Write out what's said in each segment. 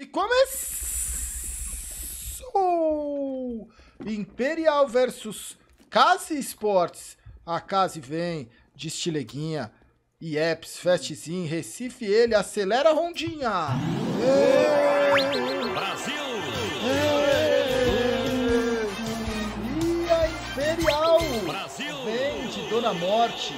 E começou! Imperial versus Case Esportes. A Case vem de estileguinha. E Apps Festzinho, Recife, ele acelera a rondinha. Brasil! E a Imperial Brasil! vem de Dona Morte.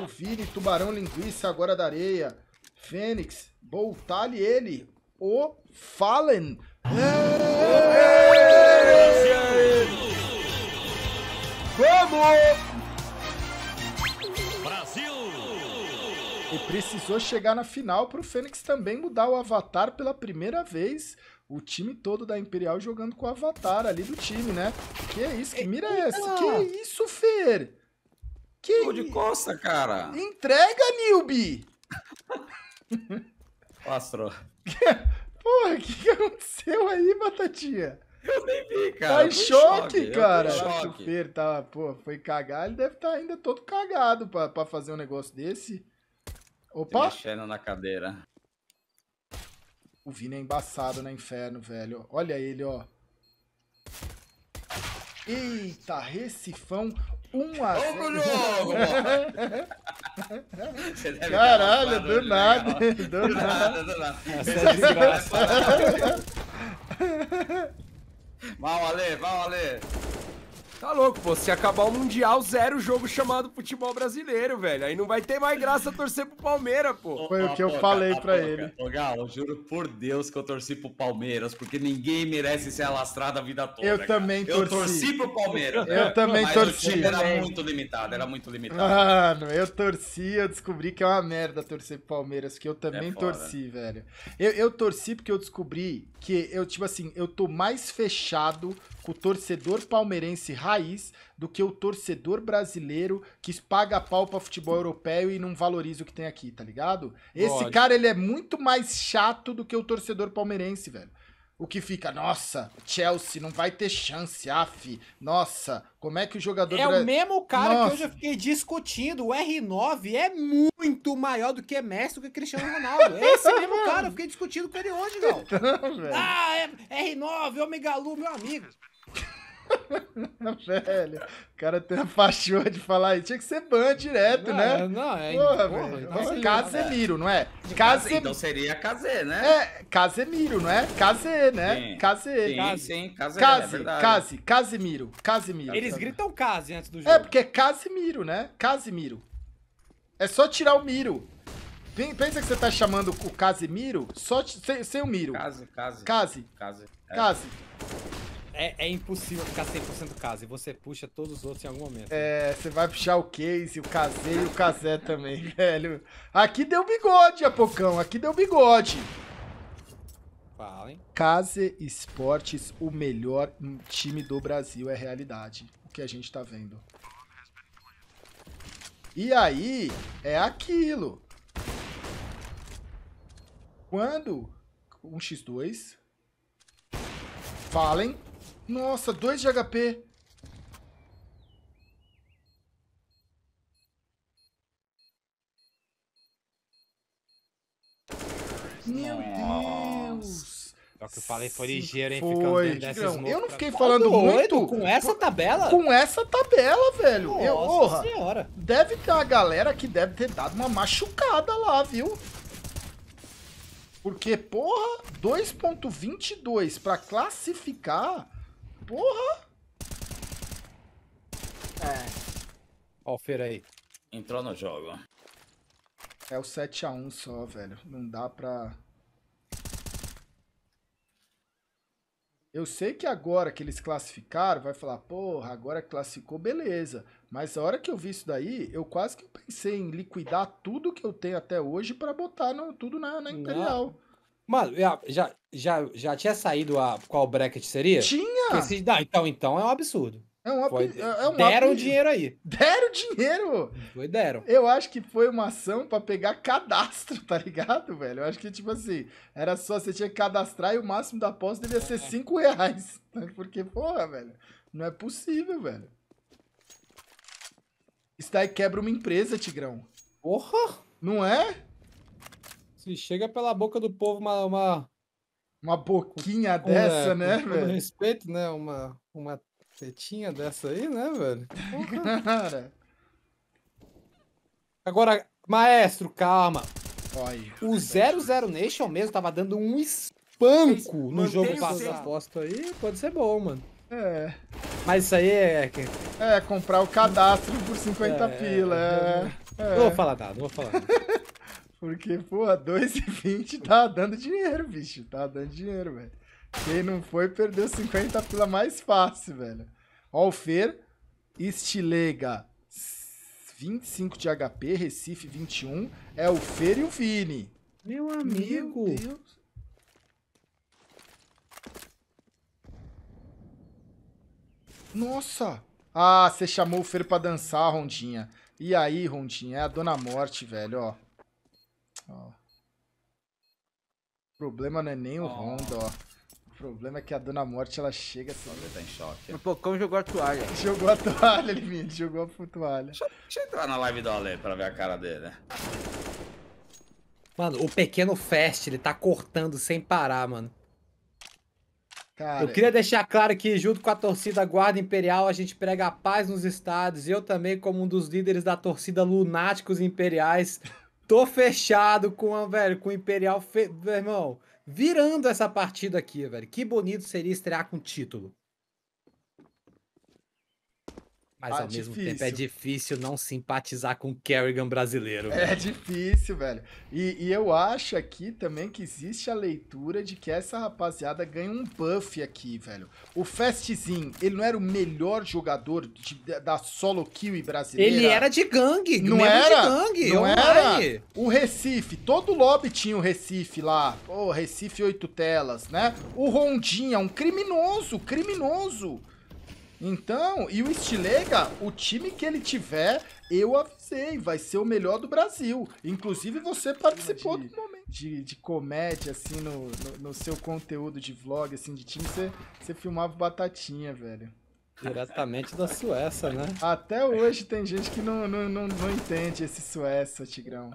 O Vini, Tubarão Linguiça, agora da areia. Fênix, Boltalhe ele, o Fallen. Vamos! Brasil! E precisou chegar na final para o Fênix também mudar o avatar pela primeira vez o time todo da Imperial jogando com o avatar ali do time, né? Que é isso? Que mira é essa? Que isso, Fer? Que de costa, cara. Entrega, Nilby! Astro. Porra, o que, que aconteceu aí, Batatinha? Eu nem vi, cara. Tá em choque, choque, cara. Choque. Feiro, tá, pô, foi cagar, ele deve estar tá ainda todo cagado pra, pra fazer um negócio desse. Opa! mexendo na cadeira. O Vini é embaçado na inferno, velho. Olha ele, ó. Eita, recifão. 1 a 0. Vamos pro jogo! Caralho, do nada, do nada. Do nada, Mal, Ale, mal, Ale. Tá louco, pô. Se acabar o Mundial, zero jogo chamado futebol brasileiro, velho. Aí não vai ter mais graça torcer pro Palmeiras, pô. Foi o que eu falei pra ele. Ô, Galo, juro por Deus que eu torci pro Palmeiras, porque ninguém merece ser alastrado a vida toda. Eu cara. também torci. Eu torci pro Palmeiras. Eu né? também Mas torci. era muito limitado, era muito limitado. Mano, eu torci, eu descobri que é uma merda torcer pro Palmeiras, que eu também é torci, velho. Eu, eu torci porque eu descobri que eu, tipo assim, eu tô mais fechado com o torcedor palmeirense raiz do que o torcedor brasileiro que paga pau pra futebol europeu e não valoriza o que tem aqui, tá ligado? Esse Pode. cara, ele é muito mais chato do que o torcedor palmeirense, velho. O que fica, nossa, Chelsea não vai ter chance, af. Nossa, como é que o jogador. É o mesmo cara nossa. que eu já fiquei discutindo. O R9 é muito maior do que Messi, do que Cristiano Ronaldo. É esse mesmo cara, eu fiquei discutindo com ele hoje, não. ah, é, R9, Omega Lu meu amigo. velho, o cara tem a paixão de falar isso. Tinha que ser ban direto, não, né? É, não, é. Porra, porra, velho. Então Casemiro, não é? Case... Ah, então seria Kazê, né? É, Casemiro, não é? Kazê, né? Kazê. Sim, sim, Casê. É Casemiro, Casemiro. Eles gritam Case antes do é, jogo. É, porque é Casemiro, né? Casemiro. É só tirar o Miro. Pensa que você tá chamando o Casemiro só sem, sem o Miro. Case, Case. Case. Case. Case. É. Case. É, é impossível ficar 100% case. Você puxa todos os outros em algum momento. É, você vai puxar o Case, o Casei e o Casé também, velho. Aqui deu bigode, Apocão. Aqui deu bigode. Falem. Case Esportes, o melhor time do Brasil é realidade. O que a gente tá vendo. E aí, é aquilo. Quando um x 2 Fallen nossa, 2 de HP. Meu Deus. Só é que eu falei foi ligeiro, hein? Foi. Ficando eu não fiquei falando muito. Com essa tabela? Com essa tabela, velho. Nossa eu, porra, senhora. Deve ter uma galera que deve ter dado uma machucada lá, viu? Porque, porra, 2.22 para classificar... Porra! É. Ó, o Feira aí. Entrou no jogo. É o 7x1 só, velho. Não dá pra... Eu sei que agora que eles classificaram, vai falar, porra, agora classificou, beleza. Mas a hora que eu vi isso daí, eu quase que pensei em liquidar tudo que eu tenho até hoje para botar no, tudo na, na Imperial. Não. Mano, já, já, já tinha saído a, qual bracket seria? Tinha! Esse, não, então, então é um absurdo. É um, foi, é um deram dinheiro aí. Deram dinheiro! Foi, deram. Eu acho que foi uma ação para pegar cadastro, tá ligado, velho? Eu acho que, tipo assim, era só você tinha que cadastrar e o máximo da aposta devia ser 5 é. reais. Né? Porque, porra, velho, não é possível, velho. Isso aí quebra uma empresa, Tigrão. Porra! Não é? Se chega pela boca do povo uma. Uma, uma boquinha dessa, é, né, velho? respeito, né? Uma, uma tetinha dessa aí, né, velho? Cara. Agora, maestro, calma. Olha, o 00 Nation mesmo tava dando um espanco no jogo passado. aposta aí pode ser bom, mano. É. Mas isso aí é. É, comprar o cadastro por 50 é, pila. É, é. é. Não vou falar nada, não vou falar nada. Porque, pô, 2,20 tá dando dinheiro, bicho. Tá dando dinheiro, velho. Quem não foi, perdeu 50 pila mais fácil, velho. Ó, o Fer, Estilega 25 de HP, Recife 21. É o Fer e o Vini. Meu amigo. Meu Deus. Nossa! Ah, você chamou o Fer pra dançar, Rondinha. E aí, Rondinha? É a Dona Morte, velho, ó. problema não é nem o Honda, ó. O problema é que a Dona Morte, ela chega assim... Ele tá em choque. O Pocão jogou a toalha. jogou a toalha, Liminha. Jogou a toalha. Deixa, deixa, eu entrar na live do Ale pra ver a cara dele, né? Mano, o pequeno Fast, ele tá cortando sem parar, mano. Cara, eu queria deixar claro que, junto com a torcida Guarda Imperial, a gente prega a paz nos estádios. Eu também, como um dos líderes da torcida Lunáticos Imperiais, Tô fechado com a, velho, com o Imperial, fe... meu irmão, virando essa partida aqui, velho. Que bonito seria estrear com título. Mas ah, ao mesmo difícil. tempo é difícil não simpatizar com o Kerrigan brasileiro. É velho. É difícil, velho. E, e, eu acho aqui também que existe a leitura de que essa rapaziada ganha um buff aqui, velho. O Festzin, ele não era o melhor jogador de, da solo kill brasileira? Ele era de gangue. Não era? gangue, não era. O Recife, todo lobby tinha o Recife lá. o oh, Recife oito telas, né? O Rondinha, um criminoso, criminoso. Então, e o Estilega, o time que ele tiver, eu avisei, vai ser o melhor do Brasil. Inclusive, você participou de, do momento. De, de comédia, assim, no, no, no, seu conteúdo de vlog, assim, de time, você, você filmava batatinha, velho. Diretamente da Suécia, né? Até hoje tem gente que não, não, não, não entende esse Suécia, Tigrão.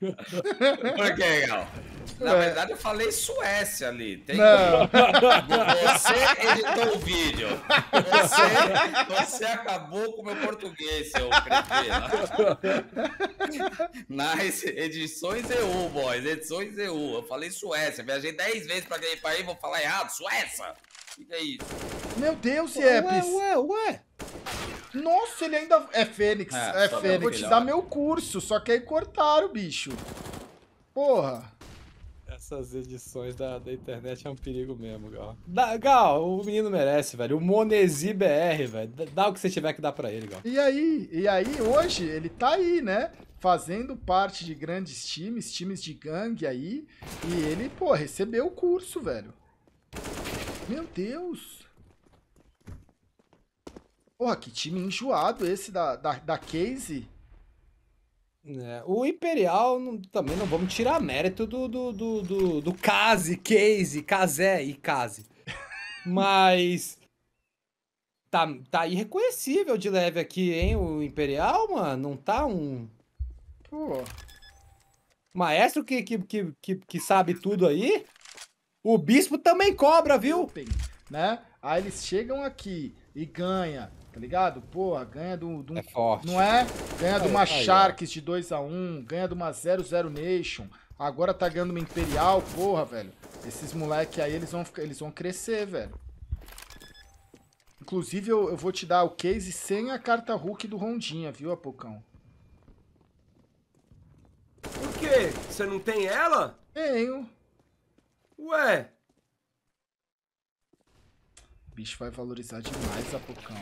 Por legal? Gal? Na é. verdade, eu falei Suécia ali. Tem não. Você editou o vídeo. Você, você acabou com o meu português, seu prefeito. Nas edições EU, boys. Edições EU. Eu falei Suécia. Viajei 10 vezes pra aquele país, vou falar errado. Suécia! isso. Meu Deus, Siepes. Ué, ué, ué. Nossa, ele ainda... É Fênix, é, é Fênix. Vou te dar meu curso, só que aí cortaram, bicho. Porra. Essas edições da, da internet é um perigo mesmo, Gal. Gal, o menino merece, velho. O Monesi BR, velho. Dá o que você tiver que dar pra ele, Gal. E aí? E aí, hoje, ele tá aí, né? Fazendo parte de grandes times, times de gangue aí. E ele, pô, recebeu o curso, velho. Meu Deus! Porra, que time enjoado esse da, da, da case É, o Imperial também não vamos tirar mérito do do do do, do Case, Kazé e case Mas tá, tá irreconhecível de leve aqui, hein, o Imperial, mano, não tá um Pô. Maestro que, que, que, que, que sabe tudo aí? O bispo também cobra, viu? Open, né? Aí eles chegam aqui e ganha, tá ligado? Porra, ganha do, do é forte. não é? Ganha de uma Sharks de 2 a 1, um, ganha de uma 00 0 Nation. Agora tá ganhando uma Imperial, porra, velho. Esses moleque aí, eles vão eles vão crescer, velho. Inclusive, eu, eu vou te dar o case sem a carta Hulk do Rondinha, viu, Apocão? Por quê? Você não tem ela? Tenho. Ué! O bicho vai valorizar demais a Pocão.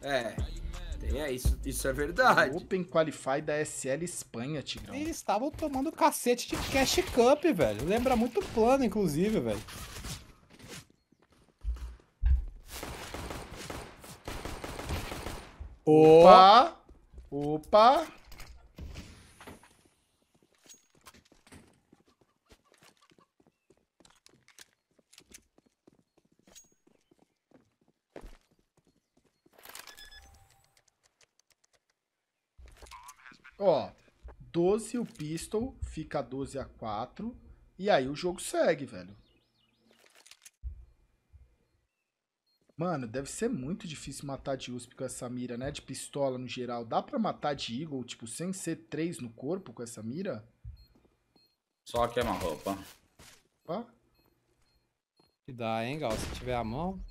É. É, isso, isso é verdade. Open Qualify da SL Espanha, Tigrão. Eles estavam tomando cacete de Cash Cup, velho. Lembra muito o plano, inclusive, velho. Opa! Opa! Ó, 12 o pistol, fica 12 a 4. E aí o jogo segue, velho. Mano, deve ser muito difícil matar de USP com essa mira, né? De pistola no geral. Dá pra matar de Eagle, tipo, sem ser 3 no corpo com essa mira? Só que é uma roupa. Opa. Que dá, hein, Gal? Se tiver a mão.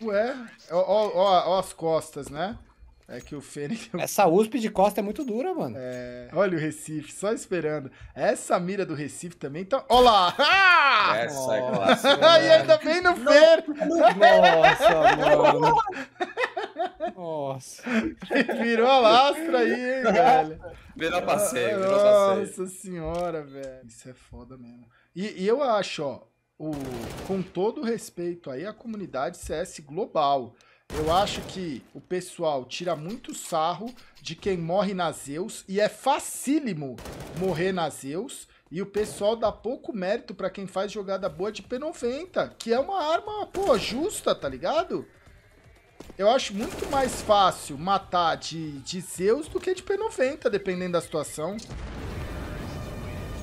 Ué, tipo, é, ó, ó, ó as costas, né? É que o Fênix. É Essa USP de costa é muito dura, mano. É. Olha o Recife, só esperando. Essa mira do Recife também tá. Olha lá! Ah! Essa é clássica. e né? ainda bem no Fer. Nossa, mano. Nossa. Virou a lastra aí, hein, velho. Virou passeio, virou passeio. Nossa senhora, velho. Isso é foda mesmo. E, e eu acho, ó, o, com todo respeito aí à comunidade CS global. Eu acho que o pessoal tira muito sarro de quem morre na Zeus e é facílimo morrer na Zeus. E o pessoal dá pouco mérito para quem faz jogada boa de P90, que é uma arma, pô, justa, tá ligado? Eu acho muito mais fácil matar de, de Zeus do que de P90, dependendo da situação.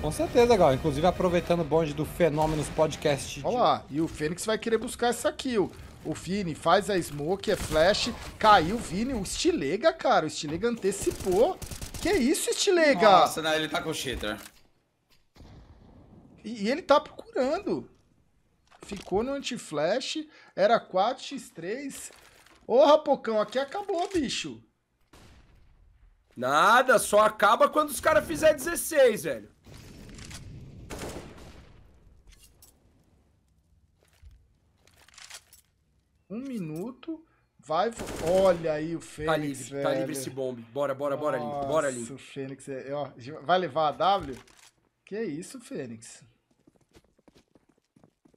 Com certeza, Gal. Inclusive, aproveitando o bonde do Fenômenos Podcast. Olha lá, e o Fênix vai querer buscar essa kill. O Vini faz a smoke, é flash. Caiu o Vini, o Estilega, cara. O Estilega antecipou. Que isso, Estilega? Nossa, não, ele tá com o cheater. E, e ele tá procurando. Ficou no anti-flash. Era 4x3. Ô, Rapocão, aqui acabou, bicho. Nada, só acaba quando os caras fizerem 16, velho. um minuto. Vai, olha aí o tá Fênix, Tá livre, velho. tá livre esse bombe. Bora, bora, bora, ali Bora, ali o Fênix, é, ó, vai levar a W? Que isso, Fênix.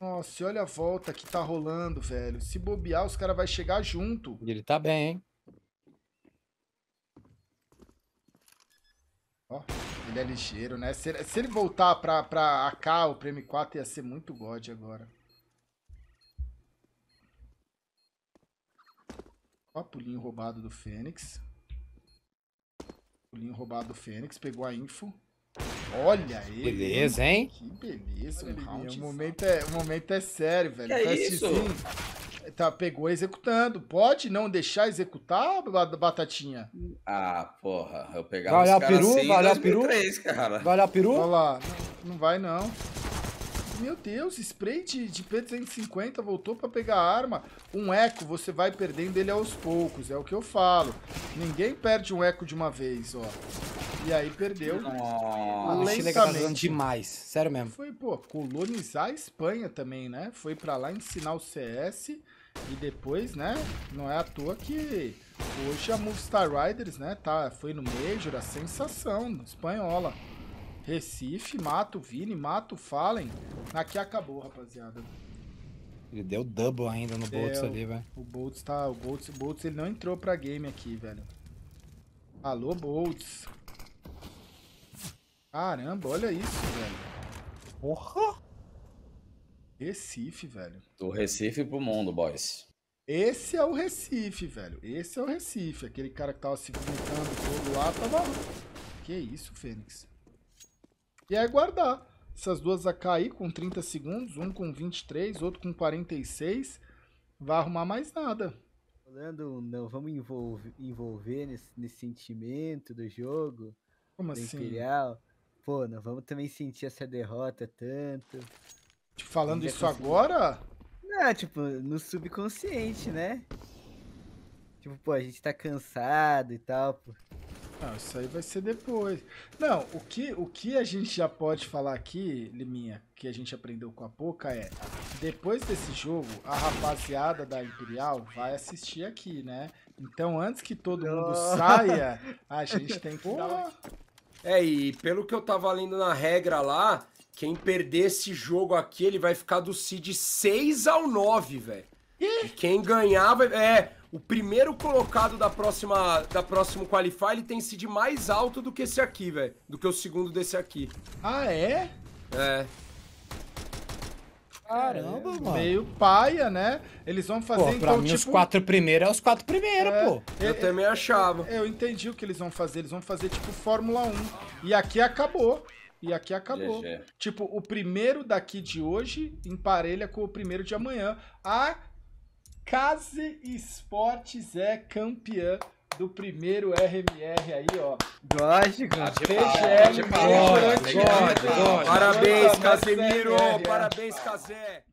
Nossa, olha a volta que tá rolando, velho. Se bobear, os caras vão chegar junto. ele tá bem, hein? Ó, ele é ligeiro, né? Se, se ele voltar pra, pra AK o pm 4 ia ser muito God agora. Ó, pulinho roubado do Fênix. Pulinho roubado do Fênix. Pegou a info. Olha aí. Beleza, hein? Que beleza. um round o, momento é, o momento é sério, velho. Que é isso? Tá, pegou executando. Pode não deixar executar, Batatinha? Ah, porra. Eu pegava vai olhar os caras assim vai olhar 2003, peru, cara. Vai olhar peru? Olha lá. Não, não vai, não. Meu Deus, spray de, de P250 voltou para pegar arma. Um eco, você vai perdendo ele aos poucos, é o que eu falo. Ninguém perde um eco de uma vez, ó. E aí perdeu. Nossa, é lentamente. Tá demais, sério mesmo. Foi, pô, colonizar a Espanha também, né? Foi para lá ensinar o CS e depois, né? Não é à toa que hoje a Movistar Riders, né, tá, foi no Major, a sensação espanhola. Recife, mata o Vini, mata o Fallen. Aqui acabou, rapaziada. Ele deu double ainda no é, Boltz ali, velho. O Boltz tá. O Boltz, o Boltz ele não entrou pra game aqui, velho. Alô, Boltz. Caramba, olha isso, velho. Porra! Recife, velho. Do Recife pro mundo, boys. Esse é o Recife, velho. Esse é o Recife. Aquele cara que tava se vomitando todo lá tava. Que isso, Fênix? E é guardar essas duas a cair com 30 segundos, um com 23, outro com 46. Vai arrumar mais nada. Falando, não vamos envolver, envolver nesse, nesse, sentimento do jogo. Como do assim? Imperial. Pô, não vamos também sentir essa derrota tanto. Tipo, falando isso agora? Não, tipo, no subconsciente, né? Tipo, pô, a gente tá cansado e tal, pô. Não, ah, isso aí vai ser depois. Não, o que, o que a gente já pode falar aqui, Liminha, que a gente aprendeu com a Poca é, depois desse jogo, a rapaziada da Imperial vai assistir aqui, né? Então, antes que todo oh. mundo saia, a gente tem que dar... É, e pelo que eu tava lendo na regra lá, quem perder esse jogo aqui, ele vai ficar do seed 6 ao 9, velho. E quem ganhar vai... É, o primeiro colocado da próxima da próximo qualify, ele tem seed mais alto do que esse aqui, velho. Do que o segundo desse aqui. Ah, é? É. Caramba, mano. Meio paia, né? Eles vão fazer pô, pra então, mim, tipo... os quatro primeiros é os quatro primeiros, é, pô. Eu, eu é, também é, achava. Eu, eu, entendi o que eles vão fazer. Eles vão fazer tipo Fórmula 1. E aqui acabou. E aqui acabou. Tipo, o primeiro daqui de hoje emparelha com o primeiro de amanhã. Ah, Case Esportes é campeã do primeiro RMR aí, ó. Gosto, gosto. Ah, PGM, Parabéns, Casemiro. Parabéns, Casé.